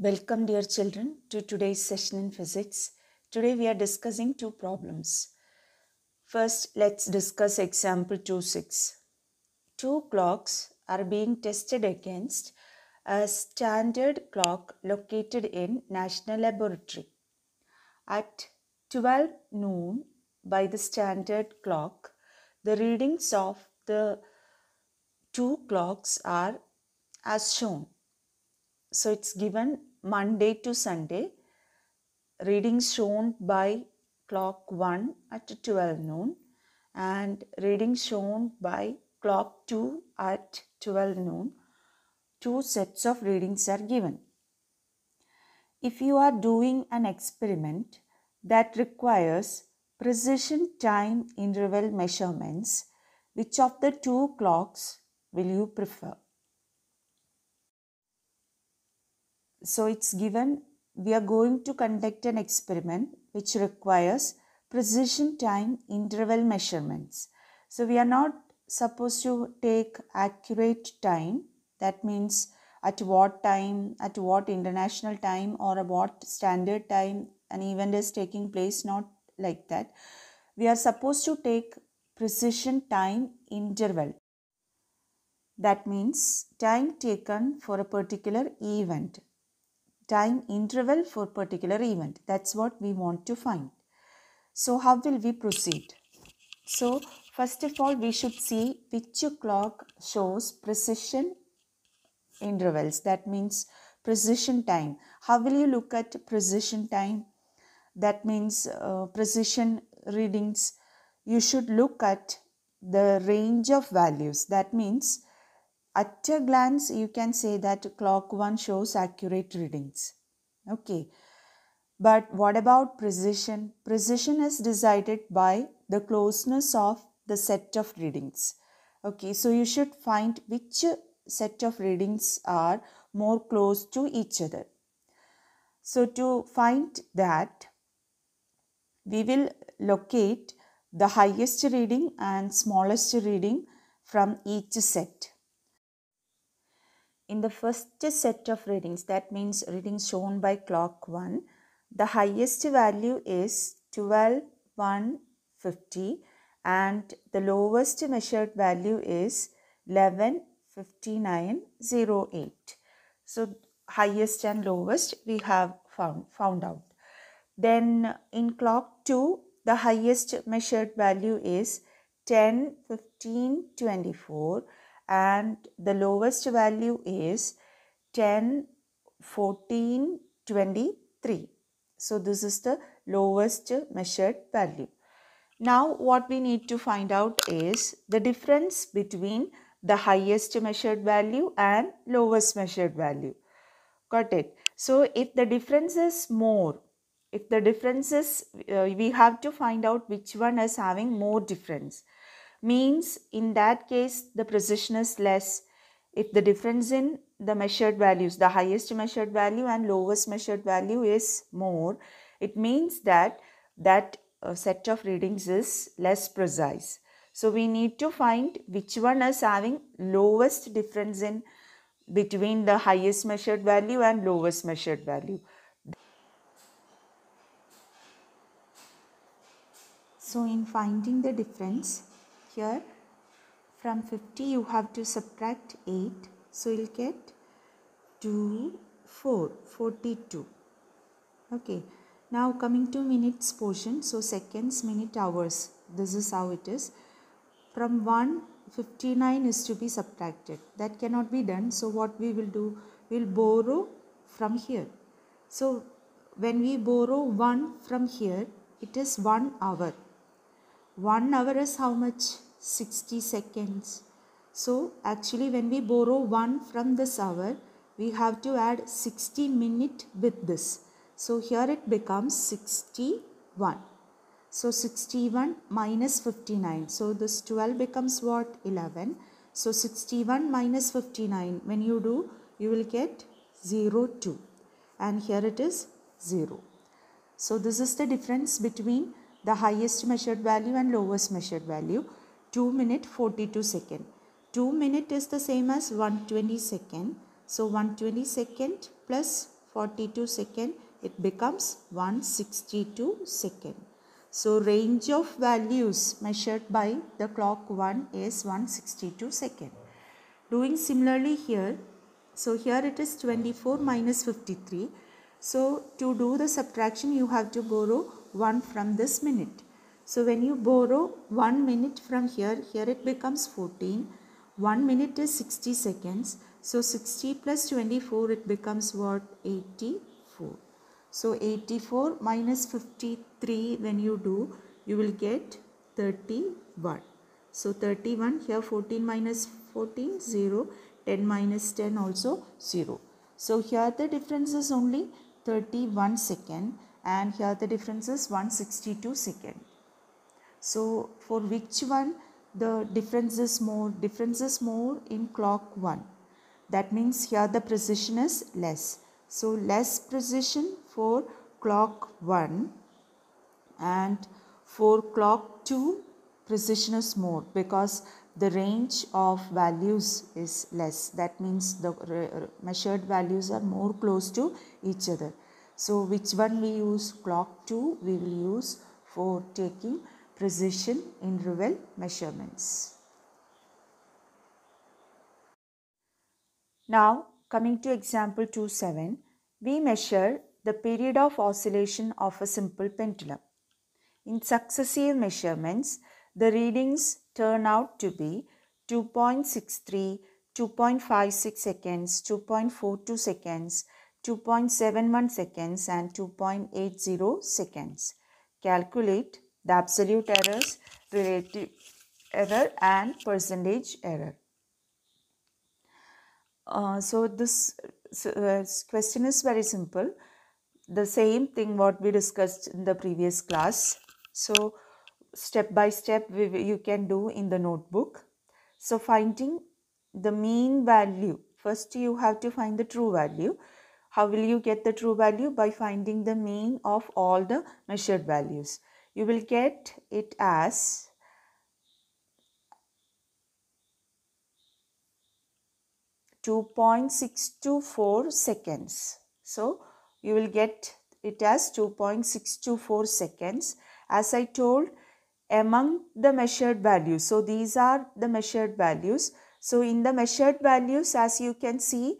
Welcome, dear children, to today's session in physics. Today we are discussing two problems. First, let's discuss example 2.6. Two clocks are being tested against a standard clock located in National Laboratory. At 12 noon by the standard clock, the readings of the two clocks are as shown. So it's given Monday to Sunday, readings shown by clock 1 at 12 noon and readings shown by clock 2 at 12 noon. Two sets of readings are given. If you are doing an experiment that requires precision time interval measurements, which of the two clocks will you prefer? So it's given we are going to conduct an experiment which requires precision time interval measurements. So we are not supposed to take accurate time that means at what time, at what international time or at what standard time an event is taking place, not like that. We are supposed to take precision time interval. That means time taken for a particular event time interval for particular event. That's what we want to find. So how will we proceed? So first of all we should see which clock shows precision intervals. That means precision time. How will you look at precision time? That means uh, precision readings. You should look at the range of values. That means at a glance you can say that clock 1 shows accurate readings okay but what about precision precision is decided by the closeness of the set of readings okay so you should find which set of readings are more close to each other so to find that we will locate the highest reading and smallest reading from each set in the first set of readings, that means readings shown by clock 1, the highest value is 12, and the lowest measured value is eleven fifty nine zero eight. So highest and lowest we have found, found out. Then in clock 2, the highest measured value is 10, 15, 24 and the lowest value is 10, 14, 23. So this is the lowest measured value. Now what we need to find out is the difference between the highest measured value and lowest measured value. Got it? So if the difference is more, if the difference is, uh, we have to find out which one is having more difference means in that case the precision is less if the difference in the measured values the highest measured value and lowest measured value is more it means that that uh, set of readings is less precise so we need to find which one is having lowest difference in between the highest measured value and lowest measured value so in finding the difference here from 50 you have to subtract 8 so you'll get 2 4 42 okay now coming to minutes portion so seconds minute hours this is how it is from 1 59 is to be subtracted that cannot be done so what we will do we'll borrow from here so when we borrow 1 from here it is 1 hour 1 hour is how much 60 seconds. So actually when we borrow 1 from this hour, we have to add 60 minute with this. So here it becomes 61. So 61 minus 59. So this 12 becomes what? 11. So 61 minus 59. When you do, you will get 0, 2. And here it is 0. So this is the difference between the highest measured value and lowest measured value. 2 minute 42 second. 2 minute is the same as 120 second. So 120 second plus 42 second it becomes 162 second. So range of values measured by the clock 1 is 162 second. Doing similarly here. So here it is 24 minus 53. So to do the subtraction you have to borrow 1 from this minute. So when you borrow 1 minute from here, here it becomes 14. 1 minute is 60 seconds. So 60 plus 24, it becomes what? 84. So 84 minus 53 when you do, you will get 31. So 31 here 14 minus 14 0, 10 minus 10 also 0. So here the difference is only 31 second and here the difference is 162 second. So for which one the difference is more? Difference is more in clock 1. That means here the precision is less. So less precision for clock 1 and for clock 2 precision is more because the range of values is less. That means the measured values are more close to each other. So which one we use? Clock 2 we will use for taking precision in rural measurements. Now coming to example 27, we measure the period of oscillation of a simple pendulum. In successive measurements, the readings turn out to be 2.63, 2.56 seconds, 2.42 seconds, 2.71 seconds and 2.80 seconds. Calculate the absolute errors, relative error and percentage error. Uh, so uh, this question is very simple. The same thing what we discussed in the previous class. So step by step we, you can do in the notebook. So finding the mean value. First you have to find the true value. How will you get the true value? By finding the mean of all the measured values you will get it as two point six two four seconds. So you will get it as 2.624 seconds as I told among the measured values. So these are the measured values. So in the measured values as you can see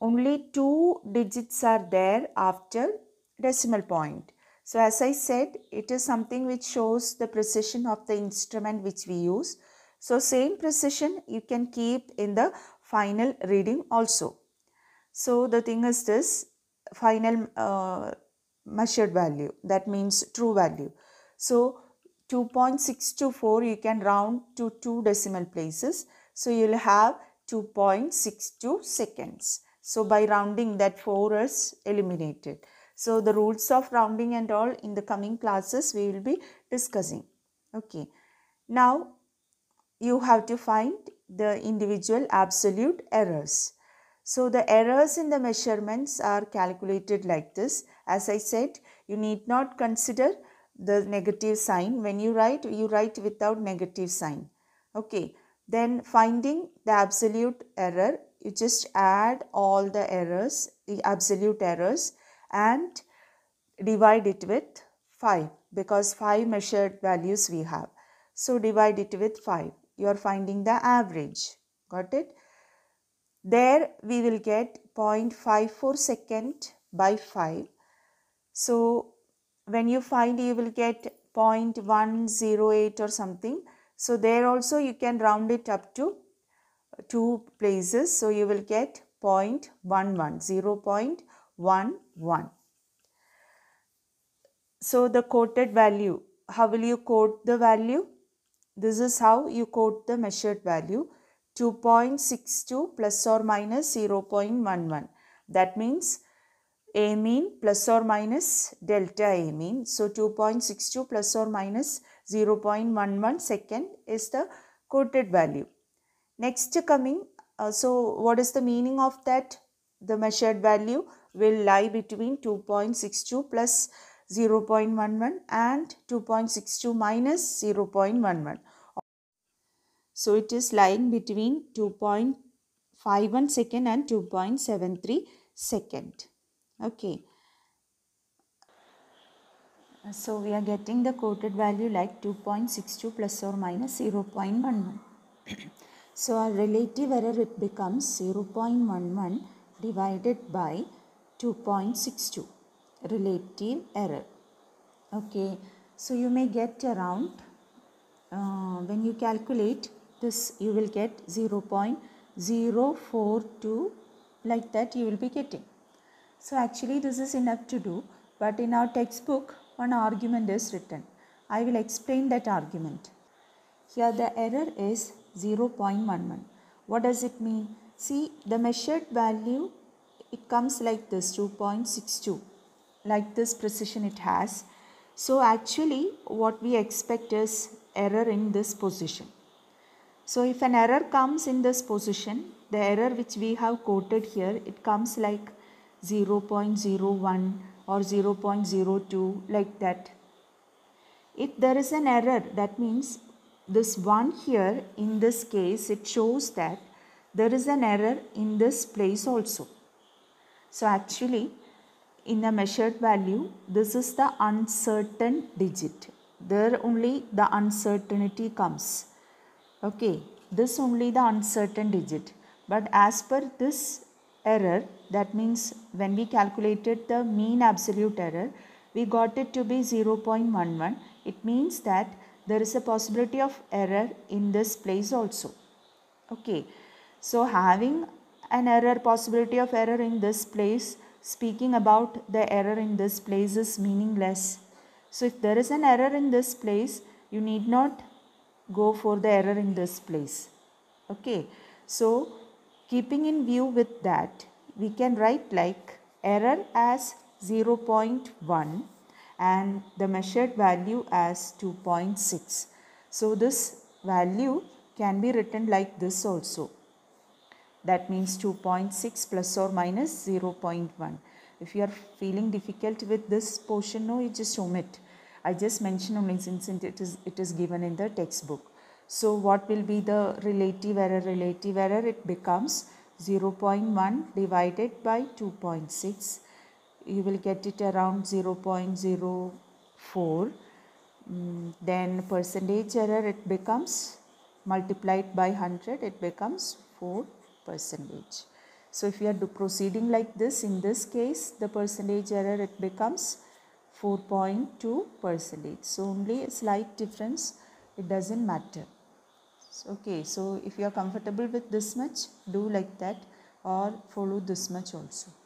only two digits are there after decimal point. So, as I said, it is something which shows the precision of the instrument which we use. So, same precision you can keep in the final reading also. So, the thing is this final uh, measured value that means true value. So, 2.624 you can round to 2 decimal places. So, you will have 2.62 seconds. So, by rounding that 4 is eliminated. So the rules of rounding and all in the coming classes we will be discussing. Okay. Now you have to find the individual absolute errors. So the errors in the measurements are calculated like this. As I said, you need not consider the negative sign. When you write, you write without negative sign. Okay. Then finding the absolute error, you just add all the errors, the absolute errors and divide it with 5 because 5 measured values we have. So divide it with 5. You are finding the average. Got it? There we will get 0.54 second by 5. So when you find you will get 0.108 or something. So there also you can round it up to two places. So you will get 0.11, 0 1, 1. So the quoted value, how will you quote the value? This is how you quote the measured value 2.62 plus or minus 0.11. That means a mean plus or minus delta a mean. So 2.62 plus or minus 0.11 second is the quoted value. Next coming, uh, so what is the meaning of that? The measured value will lie between 2.62 plus 0.11 and 2.62 minus 0.11. So it is lying between 2.51 second and 2.73 second. Okay. So we are getting the quoted value like 2.62 plus or minus 0.11. so our relative error it becomes 0.11 divided by 2.62 relative error okay so you may get around uh, when you calculate this you will get 0 0.042 like that you will be getting so actually this is enough to do but in our textbook one argument is written i will explain that argument here the error is 0.11 what does it mean see the measured value it comes like this 2.62 like this precision it has so actually what we expect is error in this position so if an error comes in this position the error which we have quoted here it comes like 0.01 or 0.02 like that if there is an error that means this one here in this case it shows that there is an error in this place also so actually in a measured value this is the uncertain digit. There only the uncertainty comes. Okay, this only the uncertain digit. But as per this error that means when we calculated the mean absolute error we got it to be 0.11. It means that there is a possibility of error in this place also. Okay. So having an error possibility of error in this place speaking about the error in this place is meaningless so if there is an error in this place you need not go for the error in this place okay so keeping in view with that we can write like error as 0.1 and the measured value as 2.6 so this value can be written like this also that means 2.6 plus or minus 0.1 if you are feeling difficult with this portion no you just omit i just mentioned only since it is it is given in the textbook so what will be the relative error relative error it becomes 0.1 divided by 2.6 you will get it around 0.04 mm, then percentage error it becomes multiplied by 100 it becomes 4 percentage. So if we are proceeding like this, in this case, the percentage error, it becomes 4.2 percentage. So only a slight difference, it doesn't matter. Okay, so if you are comfortable with this much, do like that or follow this much also.